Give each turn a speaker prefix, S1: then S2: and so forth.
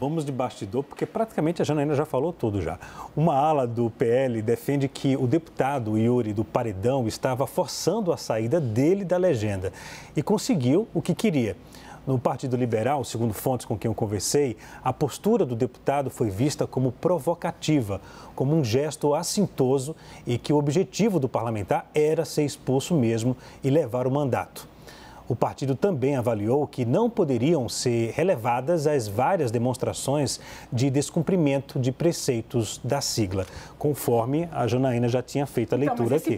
S1: Vamos de bastidor, porque praticamente a Janaína já falou tudo já. Uma ala do PL defende que o deputado Yuri do Paredão estava forçando a saída dele da legenda e conseguiu o que queria. No Partido Liberal, segundo fontes com quem eu conversei, a postura do deputado foi vista como provocativa, como um gesto assintoso e que o objetivo do parlamentar era ser expulso mesmo e levar o mandato. O partido também avaliou que não poderiam ser relevadas as várias demonstrações de descumprimento de preceitos da sigla, conforme a Janaína já tinha feito a então, leitura então, aqui.